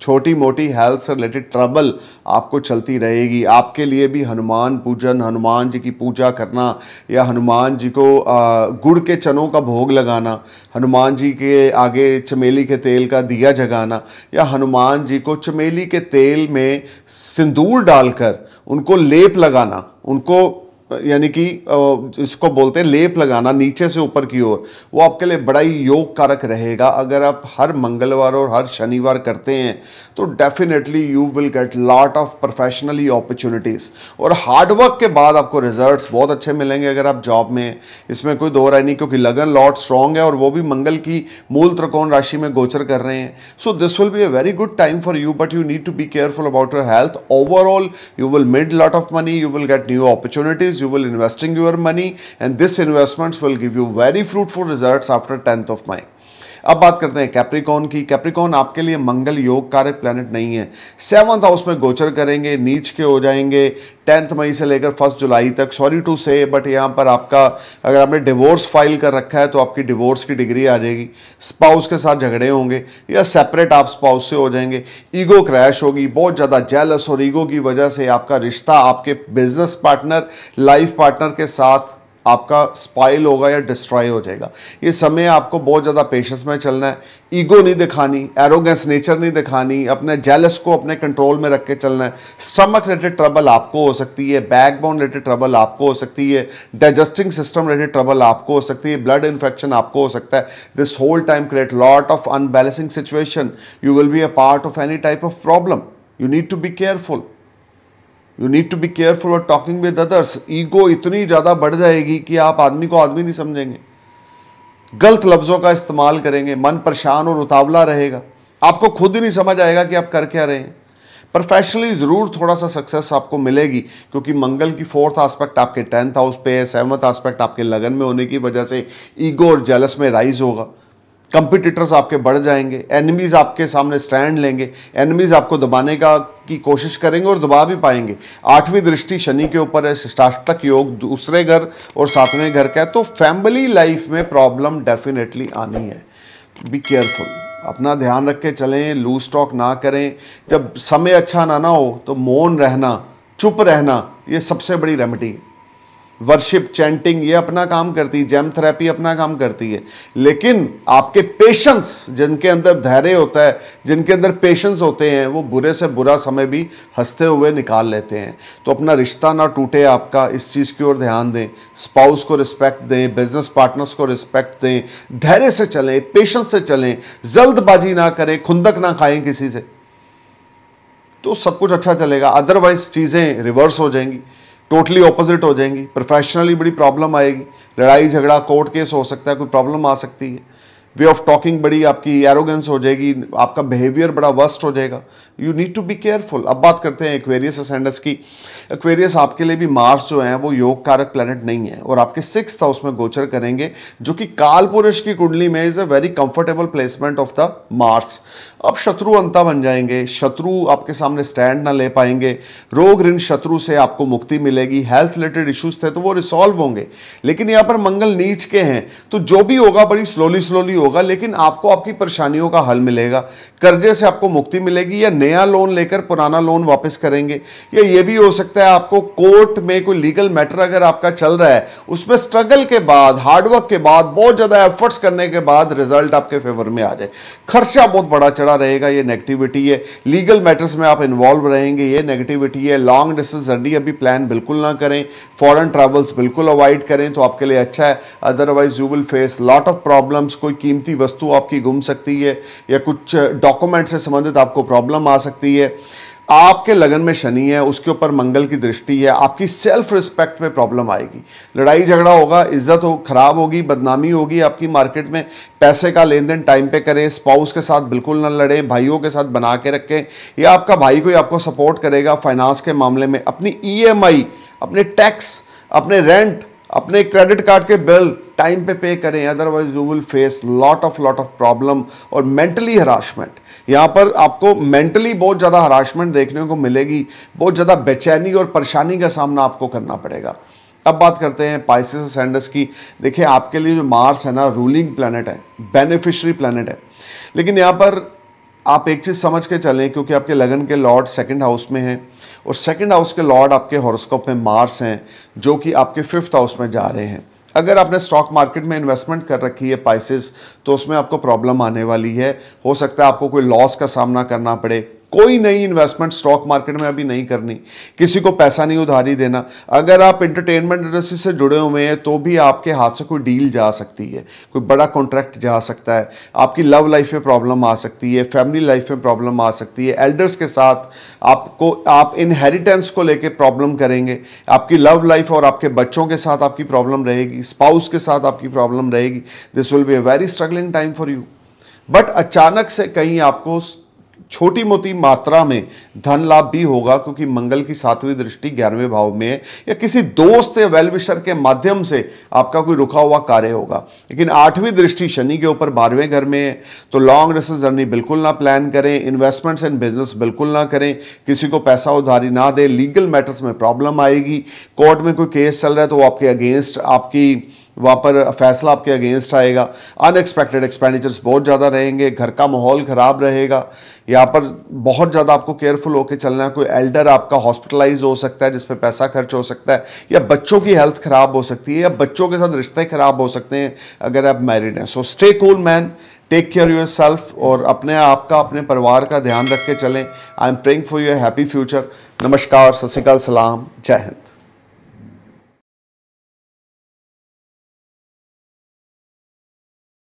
छोटी मोटी health से related trouble आपको चलती रहेगी आपके लिए भी हनुमान पूजन हनुमान जी की पूजा करना या हनुमान जी को गुड़ के चनों का भोग लगाना हनुमान जी के आगे चमेली के तेल का दिया जगाना या हनुमान जी को चमेली के तेल में सिंदूर डालकर उनको लेप लगाना उनको यानी कि इसको बोलते हैं लेप लगाना नीचे से ऊपर की ओर वो आपके लिए बड़ा ही योग कारक रहेगा अगर आप हर मंगलवार और हर शनिवार करते हैं तो definitely you will get lot of professionally opportunities और हार्डवर्क के बाद आपको रिजल्ट्स बहुत अच्छे मिलेंगे अगर आप जॉब में इसमें कोई दो राय नहीं क्योंकि लगन लॉट स्ट्रॉन्ग है और वो भी मंगल की मूल त्रिकोण राशि में गोचर कर रहे हैं so this will be a very good time for you but you need to be careful about your health overall you will made lot of money you will get new opportunities you will investing your money and this investments will give you very fruitful results after 10th of May. अब बात करते हैं Capricorn की Capricorn आपके लिए मंगल योग कारक planet नहीं है सेवंथ हाउस में गोचर करेंगे नीच के हो जाएंगे टेंथ मई से लेकर फर्स्ट जुलाई तक सॉरी टू से बट यहाँ पर आपका अगर आपने डिवोर्स फाइल कर रखा है तो आपकी डिवोर्स की डिग्री आ जाएगी स्पाउस के साथ झगड़े होंगे या सेपरेट आप स्पाउस से हो जाएंगे ईगो क्रैश होगी बहुत ज़्यादा जेलस और ईगो की वजह से आपका रिश्ता आपके बिजनेस पार्टनर लाइफ पार्टनर के साथ आपका स्पाइल होगा या डिस्ट्रॉय हो जाएगा ये समय आपको बहुत ज़्यादा पेशेंस में चलना है ईगो नहीं दिखानी एरोगेंस नेचर नहीं दिखानी अपने जेलस को अपने कंट्रोल में रख के चलना है स्टमक रिलेटेड ट्रबल आपको हो सकती है बैकबोन रिलेटेड ट्रबल आपको हो सकती है डाइजेस्टिंग सिस्टम रिलेटेड ट्रबल आपको हो सकती है ब्लड इन्फेक्शन आपको हो सकता है this whole time create lot of unbalancing situation you will be a part of any type of problem you need to be careful you need to be careful और talking with others ego इतनी ज़्यादा बढ़ जाएगी कि आप आदमी को आदमी नहीं समझेंगे गलत लफ्ज़ों का इस्तेमाल करेंगे मन परेशान और उतावला रहेगा आपको खुद ही नहीं समझ आएगा कि आप कर क्या रहे हैं प्रोफेशनली ज़रूर थोड़ा सा सक्सेस आपको मिलेगी क्योंकि मंगल की फोर्थ आस्पेक्ट आपके टेंथ हाउस पे है सेवन्थ आस्पेक्ट आपके लगन में होने की वजह से ईगो और जेलस में राइज होगा कंपिटिटर्स आपके बढ़ जाएंगे एनिमीज़ आपके सामने स्टैंड लेंगे एनिमीज़ आपको दबाने का की कोशिश करेंगे और दबा भी पाएंगे आठवीं दृष्टि शनि के ऊपर है शिष्टाष्टक योग दूसरे घर और सातवें घर का है तो फैमिली लाइफ में प्रॉब्लम डेफिनेटली आनी है बी केयरफुल अपना ध्यान रख के चलें लूज टॉक ना करें जब समय अच्छा ना ना हो तो मौन रहना चुप रहना ये सबसे बड़ी रेमेडी है वर्शिप चैंटिंग ये अपना काम करती है जैम थेरेपी अपना काम करती है लेकिन आपके पेशेंस जिनके अंदर धैर्य होता है जिनके अंदर पेशेंस होते हैं वो बुरे से बुरा समय भी हंसते हुए निकाल लेते हैं तो अपना रिश्ता ना टूटे आपका इस चीज़ की ओर ध्यान दें स्पाउस को रिस्पेक्ट दें बिजनेस पार्टनर्स को रिस्पेक्ट दें धैर्य से चलें पेशेंस से चलें जल्दबाजी ना करें खुंदक ना खाएं किसी से तो सब कुछ अच्छा चलेगा अदरवाइज चीज़ें रिवर्स हो जाएंगी टोटली ऑपोजिट हो जाएंगी प्रोफेशनली बड़ी प्रॉब्लम आएगी लड़ाई झगड़ा कोर्ट केस हो सकता है कोई प्रॉब्लम आ सकती है वे ऑफ टॉकिंग बड़ी आपकी एरोगेंस हो जाएगी आपका बिहेवियर बड़ा वर्स्ट हो जाएगा you need to be careful अब बात करते हैं एक्वेरियस असेंडस की एक्वेरियस आपके लिए भी मार्स जो है वो योग कारक प्लानट नहीं है और आपके सिक्स हाउस में गोचर करेंगे जो कि काल पुरुष की कुंडली में is a very comfortable placement of the Mars अब शत्रु अंता बन जाएंगे शत्रु आपके सामने स्टैंड ना ले पाएंगे रोग ऋण शत्रु से आपको मुक्ति मिलेगी हेल्थ रिलेटेड इश्यूज थे तो वो रिसॉल्व होंगे लेकिन यहाँ पर मंगल नीच के हैं तो जो भी होगा बड़ी स्लोली स्लोली होगा लेकिन आपको आपकी परेशानियों का हल मिलेगा कर्जे से आपको मुक्ति मिलेगी या नया लोन लेकर पुराना लोन वापस करेंगे या ये भी हो सकता है आपको कोर्ट में कोई लीगल मैटर अगर आपका चल रहा है उसमें स्ट्रगल के बाद हार्डवर्क के बाद बहुत ज़्यादा एफर्ट्स करने के बाद रिजल्ट आपके फेवर में आ जाए खर्चा बहुत बड़ा चढ़ा रहेगा ये नेगेटिविटी है लीगल मैटर्स में आप इन्वॉल्व रहेंगे ये नेगेटिविटी है लॉन्ग डिस्टेंस जर्नी अभी प्लान बिल्कुल ना करें फॉरन ट्रेवल्स बिल्कुल अवॉइड करें तो आपके लिए अच्छा है otherwise you will face lot of problems कोई कीमती वस्तु आपकी गुम सकती है या कुछ डॉक्यूमेंट से संबंधित आपको प्रॉब्लम आ सकती है आपके लगन में शनि है उसके ऊपर मंगल की दृष्टि है आपकी सेल्फ रिस्पेक्ट में प्रॉब्लम आएगी लड़ाई झगड़ा होगा इज्जत हो खराब होगी बदनामी होगी आपकी मार्केट में पैसे का लेन देन टाइम पे करें स्पाउस के साथ बिल्कुल ना लड़े भाइयों के साथ बना के रखें या आपका भाई कोई आपको सपोर्ट करेगा फाइनेंस के मामले में अपनी ई e अपने टैक्स अपने रेंट अपने क्रेडिट कार्ड के बिल टाइम पे पे करें otherwise you will face lot of lot of problem और मेंटली हराशमेंट यहाँ पर आपको मेंटली बहुत ज़्यादा हराशमेंट देखने को मिलेगी बहुत ज़्यादा बेचैनी और परेशानी का सामना आपको करना पड़ेगा अब बात करते हैं पाइसिस सेंडस की देखिए आपके लिए जो मार्स है ना रूलिंग प्लानट है बेनिफिशरी प्लानट है लेकिन यहाँ पर आप एक चीज़ समझ के चलें क्योंकि आपके लगन के लॉर्ड सेकंड हाउस में हैं और सेकंड हाउस के लॉर्ड आपके हॉरोस्कोप में मार्स हैं जो कि आपके फिफ्थ हाउस में जा रहे हैं अगर आपने स्टॉक मार्केट में इन्वेस्टमेंट कर रखी है पाइसेस तो उसमें आपको प्रॉब्लम आने वाली है हो सकता है आपको कोई लॉस का सामना करना पड़े कोई नई इन्वेस्टमेंट स्टॉक मार्केट में अभी नहीं करनी किसी को पैसा नहीं उधारी देना अगर आप एंटरटेनमेंट इंडस्ट्री से जुड़े हुए हैं तो भी आपके हाथ से कोई डील जा सकती है कोई बड़ा कॉन्ट्रैक्ट जा सकता है आपकी लव लाइफ में प्रॉब्लम आ सकती है फैमिली लाइफ में प्रॉब्लम आ सकती है एल्डर्स के साथ आपको आप इनहेरिटेंस को लेकर प्रॉब्लम करेंगे आपकी लव लाइफ और आपके बच्चों के साथ आपकी प्रॉब्लम रहेगी स्पाउस के साथ आपकी प्रॉब्लम रहेगी this will be a very struggling time for you but अचानक से कहीं आपको छोटी मोटी मात्रा में धन लाभ भी होगा क्योंकि मंगल की सातवीं दृष्टि ग्यारहवें भाव में है या किसी दोस्त या वेलविशर के माध्यम से आपका कोई रुका हुआ कार्य होगा लेकिन आठवीं दृष्टि शनि के ऊपर बारहवें घर में है तो लॉन्ग डिस्टेंस जर्नी बिल्कुल ना प्लान करें इन्वेस्टमेंट्स एंड बिजनेस बिल्कुल ना करें किसी को पैसा उधारी ना दें लीगल मैटर्स में प्रॉब्लम आएगी कोर्ट में कोई केस चल रहा है तो वो आपके अगेंस्ट आपकी वहाँ पर फैसला आपके अगेंस्ट आएगा अनएक्सपेक्टेड एक्सपेंडिचर्स बहुत ज़्यादा रहेंगे घर का माहौल ख़राब रहेगा यहाँ पर बहुत ज़्यादा आपको केयरफुल होकर चलना है कोई एल्डर आपका हॉस्पिटलाइज हो सकता है जिसपे पैसा खर्च हो सकता है या बच्चों की हेल्थ ख़राब हो सकती है या बच्चों के साथ रिश्ते ख़राब हो सकते हैं अगर आप मैरिड हैं so stay cool man take care yourself और अपने आप का अपने परिवार का ध्यान रख के चलें I am praying for your happy future नमस्कार सत श्रीकाल सलाम जय हिंद